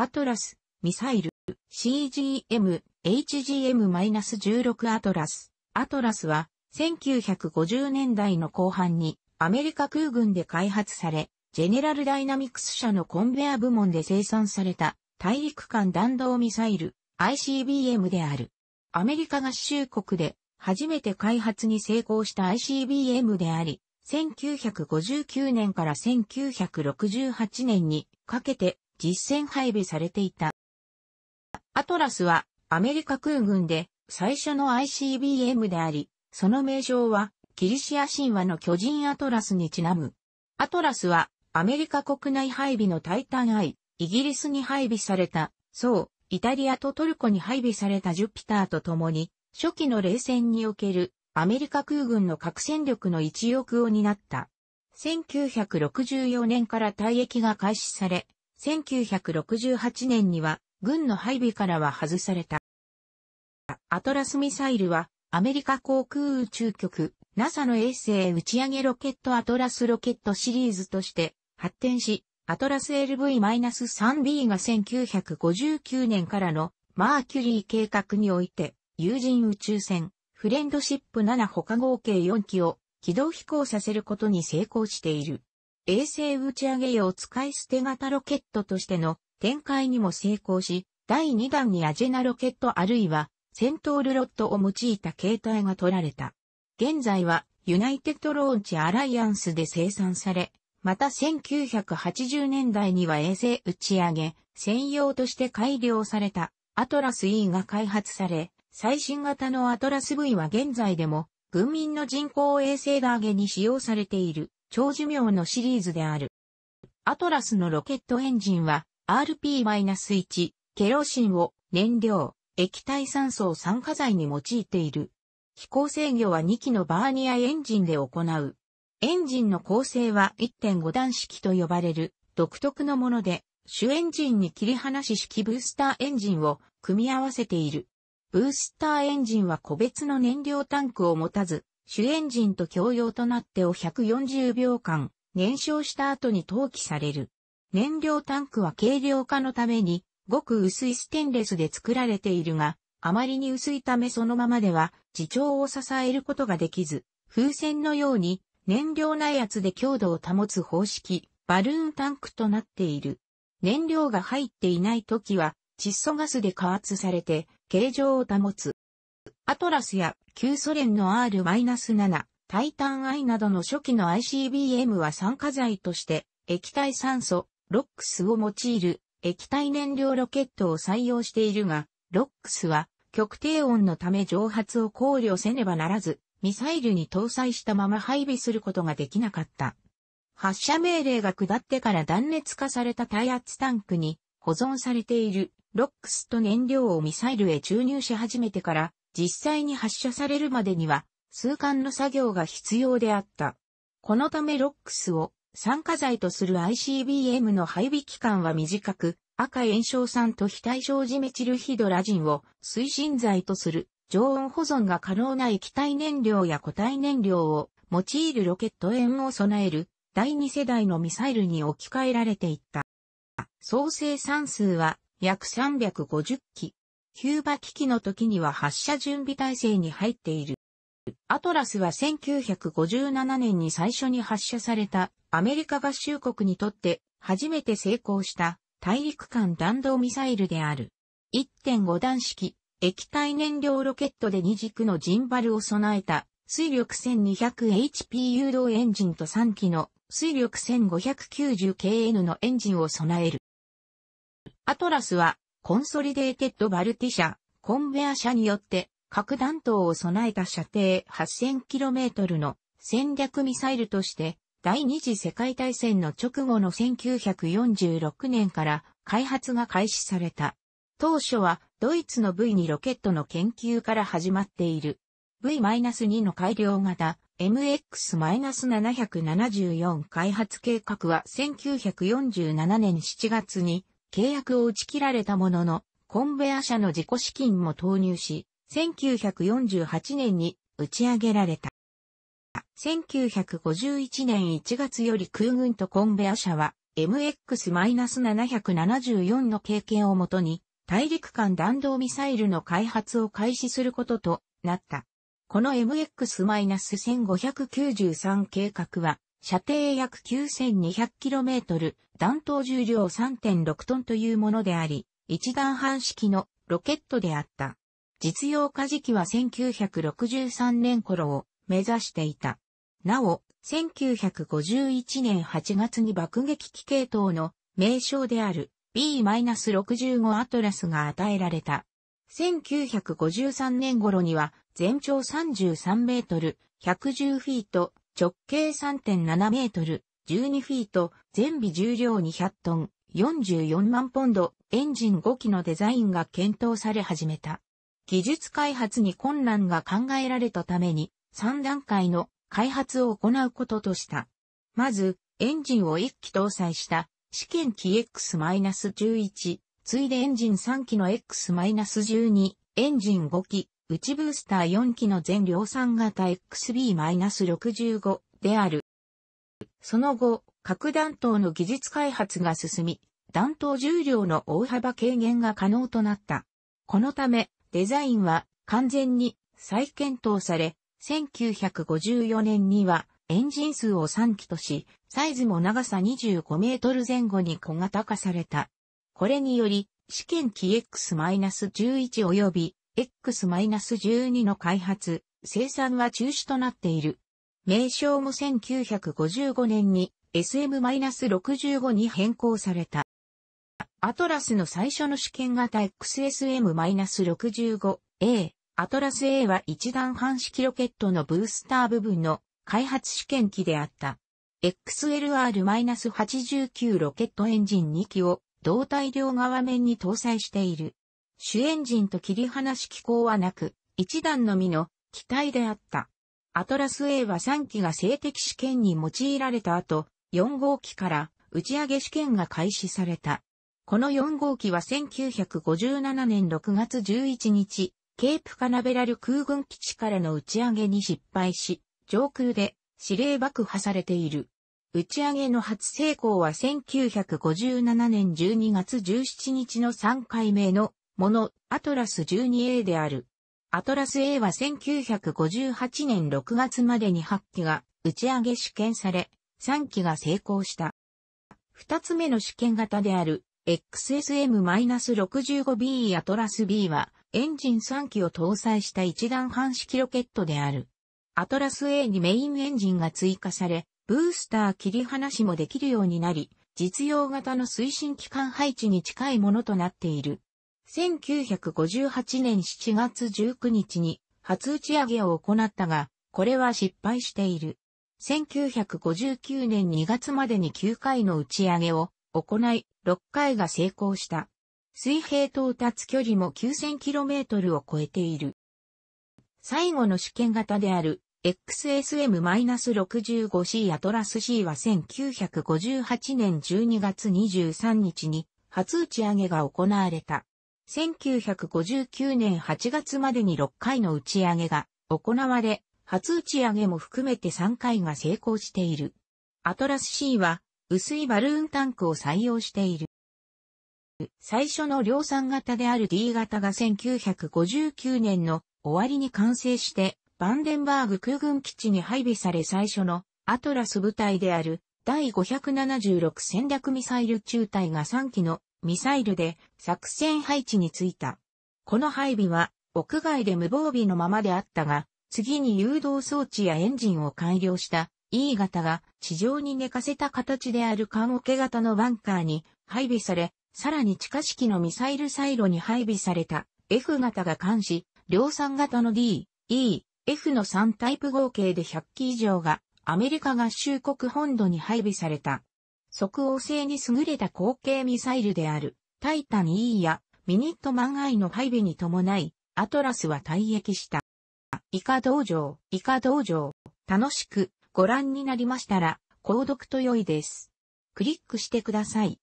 アトラス、ミサイル、CGM、HGM-16 アトラス。アトラスは、1950年代の後半に、アメリカ空軍で開発され、ジェネラルダイナミクス社のコンベア部門で生産された、大陸間弾道ミサイル、ICBM である。アメリカ合衆国で、初めて開発に成功した ICBM であり、1959年から1968年にかけて実戦配備されていた。アトラスはアメリカ空軍で最初の ICBM であり、その名称はキリシア神話の巨人アトラスにちなむ。アトラスはアメリカ国内配備のタイタンイ、イギリスに配備された、そう、イタリアとトルコに配備されたジュピターと共に、初期の冷戦におけるアメリカ空軍の核戦力の一翼を担った。1964年から退役が開始され、1968年には軍の配備からは外された。アトラスミサイルはアメリカ航空宇宙局 NASA の衛星打ち上げロケットアトラスロケットシリーズとして発展し、アトラス LV-3B が1959年からのマーキュリー計画において有人宇宙船フレンドシップ7他合計4機を軌道飛行させることに成功している。衛星打ち上げ用使い捨て型ロケットとしての展開にも成功し、第2弾にアジェナロケットあるいは戦闘ルロットを用いた形態が取られた。現在はユナイテッドローンチアライアンスで生産され、また1980年代には衛星打ち上げ専用として改良されたアトラス E が開発され、最新型のアトラス V は現在でも軍民の人工衛星打上げに使用されている。長寿命のシリーズである。アトラスのロケットエンジンは RP-1 ケロシンを燃料、液体酸素を酸化剤に用いている。飛行制御は2機のバーニアエンジンで行う。エンジンの構成は1.5段式と呼ばれる独特のもので、主エンジンに切り離し式ブースターエンジンを組み合わせている。ブースターエンジンは個別の燃料タンクを持たず、主エンジンと共用となってを140秒間燃焼した後に投棄される。燃料タンクは軽量化のためにごく薄いステンレスで作られているが、あまりに薄いためそのままでは自重を支えることができず、風船のように燃料内圧で強度を保つ方式、バルーンタンクとなっている。燃料が入っていない時は窒素ガスで加圧されて形状を保つ。アトラスや旧ソ連の R-7、タイタン I などの初期の ICBM は酸化剤として液体酸素、ロックスを用いる液体燃料ロケットを採用しているが、ロックスは極低温のため蒸発を考慮せねばならず、ミサイルに搭載したまま配備することができなかった。発射命令が下ってから断熱化された耐圧タンクに保存されているロックスと燃料をミサイルへ注入し始めてから実際に発射されるまでには、数間の作業が必要であった。このためロックスを酸化剤とする ICBM の配備期間は短く、赤炎症酸と非対症ジメチルヒドラジンを推進剤とする常温保存が可能な液体燃料や固体燃料を用いるロケット炎を備える第2世代のミサイルに置き換えられていった。総生産数は約350機。キューバ危機の時には発射準備体制に入っている。アトラスは1957年に最初に発射されたアメリカ合衆国にとって初めて成功した大陸間弾道ミサイルである。1.5段式液体燃料ロケットで2軸のジンバルを備えた水力 1200HP 誘導エンジンと3機の水力 1590KN のエンジンを備える。アトラスはコンソリデーテッドバルティ社、コンベア社によって、核弾頭を備えた射程 8000km の戦略ミサイルとして、第二次世界大戦の直後の1946年から開発が開始された。当初はドイツの V2 ロケットの研究から始まっている。V-2 の改良型 MX-774 開発計画は1947年7月に契約を打ち切られたものの、コンベア社の自己資金も投入し、1948年に打ち上げられた。1951年1月より空軍とコンベア社は MX-774 の経験をもとに大陸間弾道ミサイルの開発を開始することとなった。この MX-1593 計画は射程約 9200km、弾頭重量3.6トンというものであり、一段半式のロケットであった。実用化時期は1963年頃を目指していた。なお、1951年8月に爆撃機系統の名称である B-65 アトラスが与えられた。1953年頃には全長33メートル、110フィート、直径3.7メートル、12フィート、全備重量200トン、44万ポンド、エンジン5機のデザインが検討され始めた。技術開発に困難が考えられたために、3段階の開発を行うこととした。まず、エンジンを1機搭載した試験機 X-11、ついでエンジン3機の X-12、エンジン5機、内ブースター4機の全量産型 XB-65 である。その後、核弾頭の技術開発が進み、弾頭重量の大幅軽減が可能となった。このため、デザインは完全に再検討され、1954年にはエンジン数を3機とし、サイズも長さ25メートル前後に小型化された。これにより、試験機 X-11 及び X-12 の開発、生産は中止となっている。名称も1955年に SM-65 に変更された。アトラスの最初の試験型 XSM-65A、アトラス A は一段半式ロケットのブースター部分の開発試験機であった。XLR-89 ロケットエンジン2機を胴体両側面に搭載している。主エンジンと切り離し機構はなく、一段のみの機体であった。アトラス A は3機が静的試験に用いられた後、4号機から打ち上げ試験が開始された。この4号機は1957年6月11日、ケープカナベラル空軍基地からの打ち上げに失敗し、上空で指令爆破されている。打ち上げの初成功は1957年12月17日の3回目のもの、アトラス 12A である。アトラス A は1958年6月までに8機が打ち上げ試験され、3機が成功した。2つ目の試験型である XSM-65B アトラス B はエンジン3機を搭載した一段半式ロケットである。アトラス A にメインエンジンが追加され、ブースター切り離しもできるようになり、実用型の推進機関配置に近いものとなっている。1958年7月19日に初打ち上げを行ったが、これは失敗している。1959年2月までに9回の打ち上げを行い、6回が成功した。水平到達距離も 9000km を超えている。最後の試験型である XSM-65C アトラス C は1958年12月23日に初打ち上げが行われた。1959年8月までに6回の打ち上げが行われ、初打ち上げも含めて3回が成功している。アトラス C は薄いバルーンタンクを採用している。最初の量産型である D 型が1959年の終わりに完成して、バンデンバーグ空軍基地に配備され最初のアトラス部隊である第576戦略ミサイル中隊が3機のミサイルで作戦配置についた。この配備は屋外で無防備のままであったが、次に誘導装置やエンジンを改良した E 型が地上に寝かせた形である缶桶型のバンカーに配備され、さらに地下式のミサイルサイロに配備された F 型が監視、量産型の D、E、F の3タイプ合計で100機以上がアメリカ合衆国本土に配備された。即応性に優れた後継ミサイルである、タイタン E やミニットマンアイの配備に伴い、アトラスは退役した。以下道場、以下道場、楽しくご覧になりましたら、購読と良いです。クリックしてください。